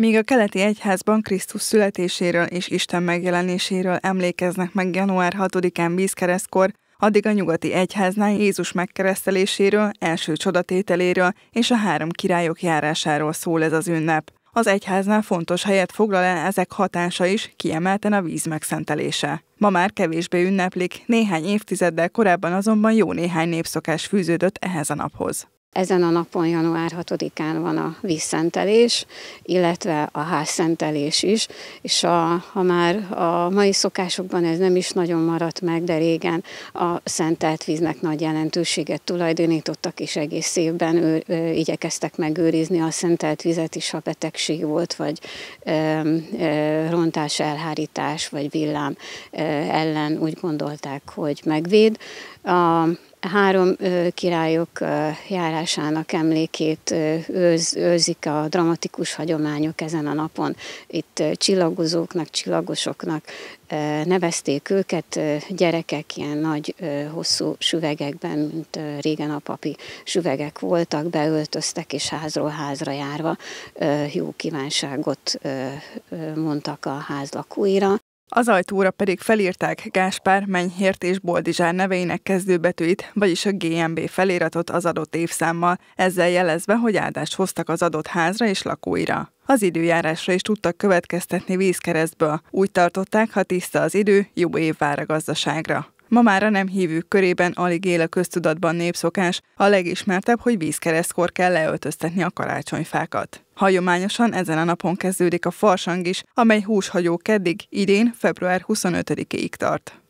Míg a keleti egyházban Krisztus születéséről és Isten megjelenéséről emlékeznek meg január 6-án vízkeresztkor, addig a nyugati egyháznál Jézus megkereszteléséről, első csodatételéről és a három királyok járásáról szól ez az ünnep. Az egyháznál fontos helyet foglal el ezek hatása is, kiemelten a víz megszentelése. Ma már kevésbé ünneplik, néhány évtizeddel korábban azonban jó néhány népszokás fűződött ehhez a naphoz. Ezen a napon, január 6-án van a vízszentelés, illetve a házszentelés is, és a, ha már a mai szokásokban ez nem is nagyon maradt meg, de régen a szentelt víznek nagy jelentőséget tulajdonítottak, és egész évben ő, ő, igyekeztek megőrizni a szentelt vizet is, ha betegség volt, vagy ö, ö, rontás, elhárítás, vagy villám ö, ellen úgy gondolták, hogy megvéd. A, Három királyok járásának emlékét őz, őzik a dramatikus hagyományok ezen a napon. Itt csillagozóknak, csillagosoknak nevezték őket, gyerekek ilyen nagy, hosszú süvegekben, mint régen a papi süvegek voltak, beöltöztek és házról házra járva jó kívánságot mondtak a ház lakóira. Az ajtóra pedig felírták Gáspár, Mennyhért és Boldizsár neveinek kezdőbetűit, vagyis a GMB feliratot az adott évszámmal, ezzel jelezve, hogy áldást hoztak az adott házra és lakóira. Az időjárásra is tudtak következtetni vízkeresztből. Úgy tartották, ha tiszta az idő, jó év vár a gazdaságra. Ma már a nem hívők körében alig él a köztudatban népszokás, a legismertebb, hogy vízkeresztkor kell leöltöztetni a karácsonyfákat. Hagyományosan ezen a napon kezdődik a farsang is, amely húshagyó keddig, idén, február 25-ig tart.